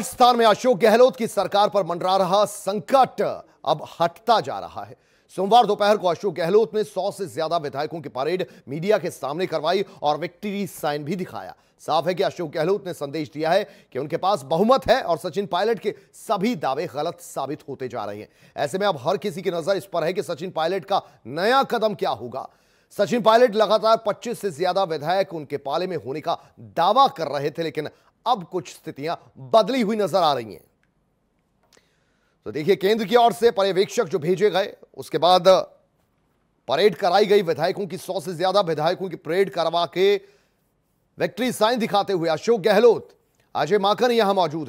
राजस्थान में अशोक गहलोत की सरकार पर मंडरा रहा संकट अब हटता जा रहा है सोमवार दोपहर को अशोक गहलोत ने सौ से ज्यादा विधायकों की परेड मीडिया के सामने करवाई और विक्ट्री साइन भी दिखाया साफ है कि अशोक गहलोत ने संदेश दिया है कि उनके पास बहुमत है और सचिन पायलट के सभी दावे गलत साबित होते जा रहे हैं ऐसे में अब हर किसी की नजर इस पर है कि सचिन पायलट का नया कदम क्या होगा सचिन पायलट लगातार 25 से ज्यादा विधायक उनके पाले में होने का दावा कर रहे थे लेकिन अब कुछ स्थितियां बदली हुई नजर आ रही हैं तो देखिए केंद्र की ओर से पर्यवेक्षक जो भेजे गए उसके बाद परेड कराई गई विधायकों की सौ से ज्यादा विधायकों की परेड करवा के विक्ट्री साइन दिखाते हुए अशोक गहलोत अजय माकन यहां मौजूद है